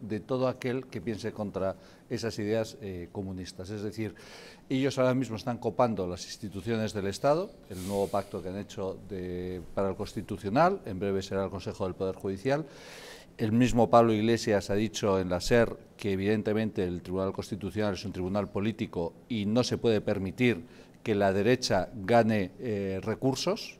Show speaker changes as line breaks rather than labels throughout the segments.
de todo aquel que piense contra esas ideas eh, comunistas. Es decir, ellos ahora mismo están copando las instituciones del Estado, el nuevo pacto que han hecho para el Constitucional, en breve será el Consejo del Poder Judicial. El mismo Pablo Iglesias ha dicho en la SER que evidentemente el Tribunal Constitucional es un tribunal político y no se puede permitir que la derecha gane eh, recursos.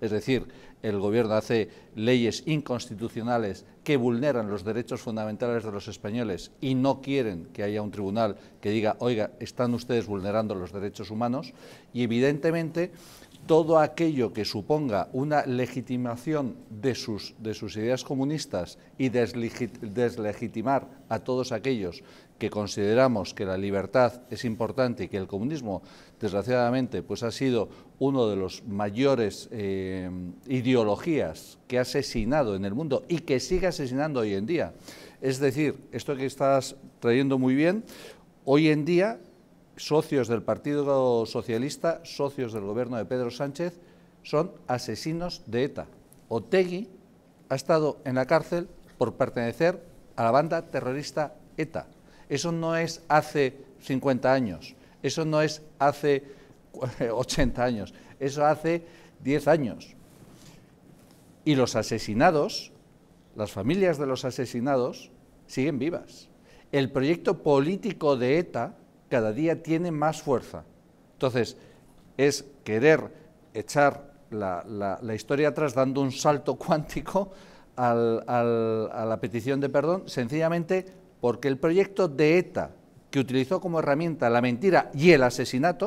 Es decir, el Gobierno hace leyes inconstitucionales que vulneran los derechos fundamentales de los españoles y no quieren que haya un tribunal que diga, oiga, están ustedes vulnerando los derechos humanos. Y evidentemente todo aquello que suponga una legitimación de sus, de sus ideas comunistas y deslegitimar a todos aquellos que consideramos que la libertad es importante y que el comunismo, desgraciadamente, pues ha sido uno de los mayores eh, ideologías que ha asesinado en el mundo y que sigue asesinando hoy en día. Es decir, esto que estás trayendo muy bien, hoy en día socios del Partido Socialista, socios del gobierno de Pedro Sánchez, son asesinos de ETA. Otegui ha estado en la cárcel por pertenecer a la banda terrorista ETA. Eso no es hace 50 años, eso no es hace 80 años, eso hace 10 años. Y los asesinados, las familias de los asesinados, siguen vivas. El proyecto político de ETA cada día tiene más fuerza. Entonces, es querer echar la, la, historia atrás dando un salto cuántico a la petición de perdón, sencillamente porque el proyecto de ETA, que utilizó como herramienta la mentira y el asesinato,